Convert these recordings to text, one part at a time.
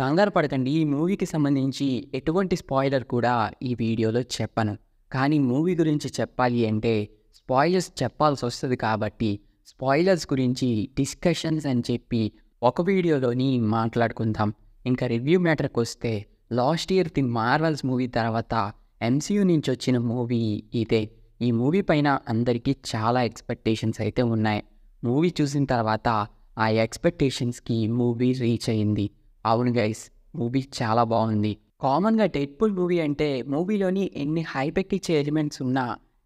కంగారు పడకండి ఈ మూవీకి సంబంధించి ఎటువంటి స్పాయిలర్ కూడా ఈ వీడియోలో చెప్పను కానీ మూవీ గురించి చెప్పాలి అంటే స్పాయిలర్స్ చెప్పాల్సి వస్తుంది కాబట్టి స్పాయిలర్స్ గురించి డిస్కషన్స్ అని చెప్పి ఒక వీడియోలోని మాట్లాడుకుందాం ఇంకా రివ్యూ మ్యాటర్కి వస్తే last year the Marvels movie తర్వాత ఎంసీయూ నుంచి వచ్చిన మూవీ ఇదే ఈ మూవీ పైన అందరికీ చాలా ఎక్స్పెక్టేషన్స్ అయితే ఉన్నాయి మూవీ చూసిన తర్వాత ఆ ఎక్స్పెక్టేషన్స్కి మూవీ రీచ్ అయింది అవును గైస్ మూవీ చాలా బాగుంది కామన్గా పుల్ మూవీ అంటే మూవీలోని ఎన్ని ఇచ్చే ఎలిమెంట్స్ ఉన్నా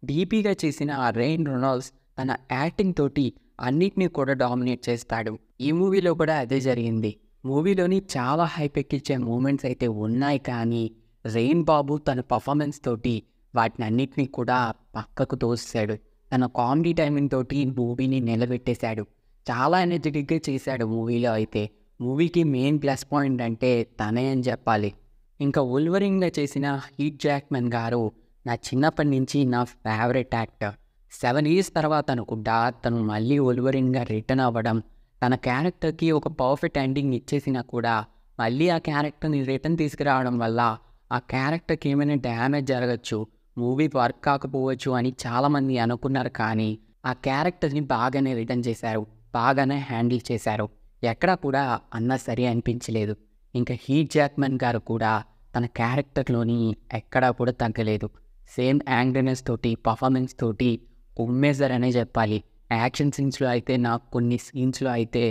డీపీగా చేసిన ఆ రెయిన్ రొనాల్డ్స్ తన యాక్టింగ్ తోటి అన్నిటినీ కూడా డామినేట్ చేస్తాడు ఈ మూవీలో కూడా అదే జరిగింది మూవీలోని చాలా హైపెక్ ఇచ్చే మూమెంట్స్ అయితే ఉన్నాయి కానీ రెయిన్ బాబు తన పర్ఫార్మెన్స్ తోటి వాటిని అన్నిటినీ కూడా పక్కకు తోసాడు తన కామెడీ టైమింగ్ తోటి మూవీని నిలబెట్టేశాడు చాలా ఎనర్జెటిక్గా చేశాడు మూవీలో అయితే మూవీకి మెయిన్ ప్లస్ పాయింట్ అంటే తనే అని చెప్పాలి ఇంకా ఉల్వరింగ్గా చేసిన హీట్ జాక్మెన్ గారు నా చిన్నప్పటి నుంచి నా ఫేవరెట్ యాక్టర్ సెవెన్ ఇయర్స్ తర్వాత అనుకుంటా తను మళ్ళీ ఉల్వరింగ్గా రిటర్న్ అవ్వడం తన క్యారెక్టర్కి ఒక పర్ఫెక్ట్ ఎండింగ్ ఇచ్చేసినా కూడా మళ్ళీ ఆ క్యారెక్టర్ని రిటర్న్ తీసుకురావడం వల్ల ఆ క్యారెక్టర్కి ఏమైనా డ్యామేజ్ జరగచ్చు మూవీ వర్క్ కాకపోవచ్చు అని చాలామంది అనుకున్నారు కానీ ఆ క్యారెక్టర్ని బాగానే రిటర్న్ చేశారు బాగానే హ్యాండిల్ చేశారు ఎక్కడా కూడా అన్న సరే అనిపించలేదు ఇంకా హీట్ జాక్మెన్ గారు కూడా తన క్యారెక్టర్లోని ఎక్కడా కూడా తగ్గలేదు సేమ్ యాంగ్నెస్ తోటి పర్ఫార్మెన్స్ తోటి ఉమ్మేజర్ అనే చెప్పాలి యాక్షన్ సీన్స్లో అయితే నాకు కొన్ని సీన్స్లో అయితే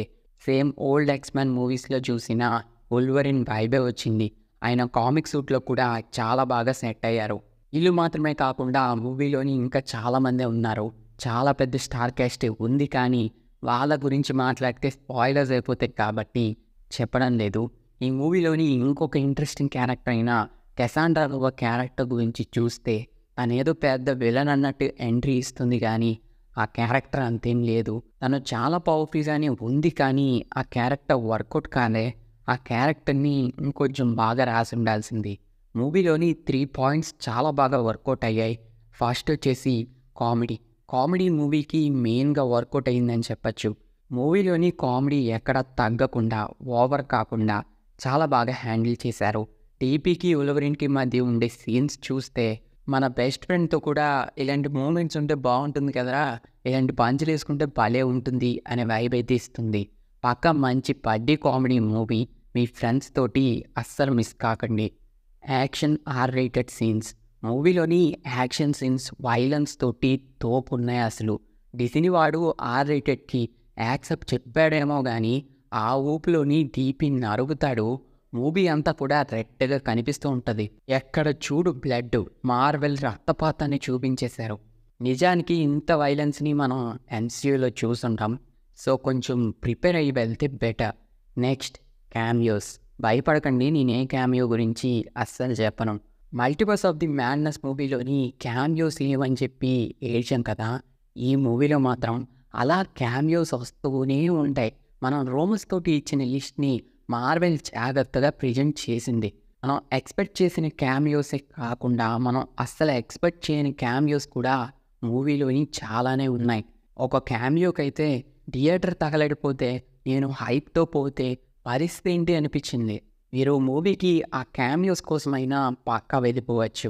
సేమ్ ఓల్డ్ ఎక్స్మెన్ మూవీస్లో చూసిన ఉల్వరిన్ వైబే వచ్చింది ఆయన కామిక్ సూట్లో కూడా చాలా బాగా సెట్ అయ్యారు ఇల్లు మాత్రమే కాకుండా ఆ మూవీలోని ఇంకా చాలామందే ఉన్నారు చాలా పెద్ద స్టార్ క్యాస్ట్ ఉంది కానీ వాళ్ళ గురించి మాట్లాడితే స్పాయిలర్స్ అయిపోతాయి కాబట్టి చెప్పడం లేదు ఈ మూవీలోని ఇంకొక ఇంట్రెస్టింగ్ క్యారెక్టర్ అయిన కెసాండ్రా ఒక క్యారెక్టర్ గురించి చూస్తే తనేదో పెద్ద విలన్ అన్నట్టు ఎంట్రీ ఇస్తుంది కానీ ఆ క్యారెక్టర్ అంతేం లేదు తను చాలా అని ఉంది కానీ ఆ క్యారెక్టర్ వర్కౌట్ కాలే ఆ క్యారెక్టర్ని ఇంకొంచెం బాగా రాసి ఉండాల్సింది మూవీలోని త్రీ పాయింట్స్ చాలా బాగా వర్కౌట్ అయ్యాయి ఫస్ట్ వచ్చేసి కామెడీ కామెడీ మూవీకి మెయిన్గా వర్కౌట్ అయిందని చెప్పచ్చు మూవీలోని కామెడీ ఎక్కడ తగ్గకుండా ఓవర్ కాకుండా చాలా బాగా హ్యాండిల్ చేశారు టీపీకి ఉలవరింటికి మధ్య ఉండే సీన్స్ చూస్తే మన బెస్ట్ ఫ్రెండ్తో కూడా ఇలాంటి మూమెంట్స్ ఉంటే బాగుంటుంది కదరా ఇలాంటి పంచులు వేసుకుంటే భలే ఉంటుంది అనే వైబ్ అయితే ఇస్తుంది పక్క మంచి పడ్డీ కామెడీ మూవీ మీ ఫ్రెండ్స్ తోటి అస్సలు మిస్ కాకండి యాక్షన్ ఆర్ రేటెడ్ సీన్స్ మూవీలోని యాక్షన్ సీన్స్ వైలెన్స్ తోటి తోపు ఉన్నాయి అసలు డిసిని వాడు ఆర్ రేటెడ్కి యాక్సెప్ట్ చెప్పాడేమో కానీ ఆ ఊపులోని డీపీ నరుగుతాడు మూవీ అంతా కూడా రెడ్గా కనిపిస్తూ ఉంటుంది ఎక్కడ చూడు బ్లడ్ మార్వెల్ రక్తపాతాన్ని చూపించేశారు నిజానికి ఇంత వైలెన్స్ని మనం ఎన్సీయూలో చూసుంటాం సో కొంచెం ప్రిపేర్ అయ్యి వెళ్తే బెటర్ నెక్స్ట్ క్యామియోస్ భయపడకండి నేనే క్యామియో గురించి అస్సలు చెప్పను మల్టివర్స్ ఆఫ్ ది మ్యాడ్నెస్ మూవీలోని క్యామియో సీన్ అని చెప్పి ఏడ్చాం కదా ఈ మూవీలో మాత్రం అలా క్యామియోస్ వస్తూనే ఉంటాయి మనం రోమన్స్ తోటి ఇచ్చిన లిస్ట్ని మార్వెల్ జాగ్రత్తగా ప్రజెంట్ చేసింది మనం ఎక్స్పెక్ట్ చేసిన క్యామియోసే కాకుండా మనం అస్సలు ఎక్స్పెక్ట్ చేయని క్యామియోస్ కూడా మూవీలోని చాలానే ఉన్నాయి ఒక అయితే థియేటర్ తగలేకపోతే నేను హైప్తో పోతే పరిస్థితి ఏంటి అనిపించింది మీరు మూవీకి ఆ క్యామియోస్ కోసమైనా పక్కా వెళ్ళిపోవచ్చు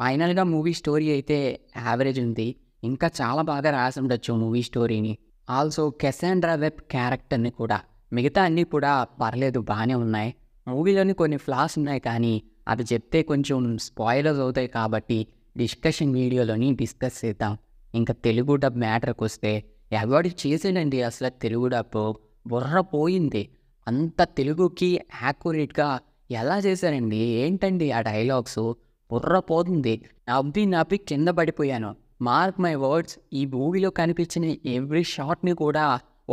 ఫైనల్గా మూవీ స్టోరీ అయితే యావరేజ్ ఉంది ఇంకా చాలా బాగా రాసి ఉండొచ్చు మూవీ స్టోరీని ఆల్సో కెసాండ్రా వెబ్ క్యారెక్టర్ని కూడా మిగతా అన్నీ కూడా పర్లేదు బాగానే ఉన్నాయి మూవీలోని కొన్ని ఫ్లాస్ ఉన్నాయి కానీ అవి చెప్తే కొంచెం స్పాయిలర్స్ అవుతాయి కాబట్టి డిస్కషన్ వీడియోలోని డిస్కస్ చేద్దాం ఇంకా తెలుగు డబ్ మ్యాటర్కి వస్తే అవాయిడ్ చేసేనండి అసలు తెలుగు డబ్బు బుర్ర పోయింది అంత తెలుగుకి యాక్యురేట్గా ఎలా చేశారండి ఏంటండి ఆ డైలాగ్స్ బుర్ర పోతుంది నవ్వి నవ్వి కింద పడిపోయాను మార్క్ మై వర్డ్స్ ఈ మూవీలో కనిపించిన ఎవ్రీ షార్ట్ని కూడా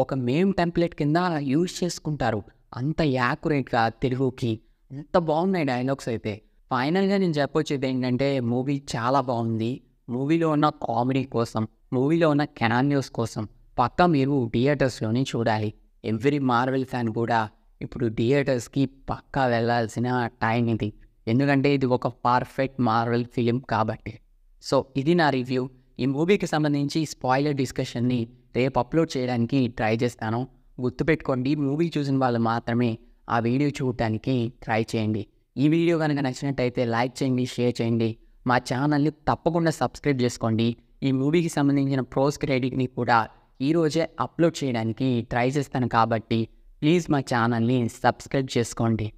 ఒక మేమ్ టెంప్లెట్ కింద యూజ్ చేసుకుంటారు అంత యాక్యురేట్గా తెలుగుకి అంత బాగున్నాయి డైలాగ్స్ అయితే ఫైనల్గా నేను చెప్పొచ్చేది ఏంటంటే మూవీ చాలా బాగుంది మూవీలో ఉన్న కామెడీ కోసం మూవీలో ఉన్న కెనాన్యూస్ కోసం పక్క మీరు థియేటర్స్లోని చూడాలి ఎవ్రీ మార్వెల్ ఫ్యాన్ కూడా ఇప్పుడు థియేటర్స్కి పక్కా వెళ్ళాల్సిన టైం ఇది ఎందుకంటే ఇది ఒక పర్ఫెక్ట్ మార్వెల్ ఫిలిం కాబట్టి సో ఇది నా రివ్యూ ఈ మూవీకి సంబంధించి స్పాయిలర్ డిస్కషన్ని రేపు అప్లోడ్ చేయడానికి ట్రై చేస్తాను గుర్తుపెట్టుకోండి మూవీ చూసిన వాళ్ళు మాత్రమే ఆ వీడియో చూడటానికి ట్రై చేయండి ఈ వీడియో కనుక నచ్చినట్టయితే లైక్ చేయండి షేర్ చేయండి మా ఛానల్ని తప్పకుండా సబ్స్క్రైబ్ చేసుకోండి ఈ మూవీకి సంబంధించిన ప్రోస్ క్రెడిట్ని కూడా ఈరోజే అప్లోడ్ చేయడానికి ట్రై చేస్తాను కాబట్టి ప్లీజ్ మా ఛానల్ని సబ్స్క్రైబ్ చేసుకోండి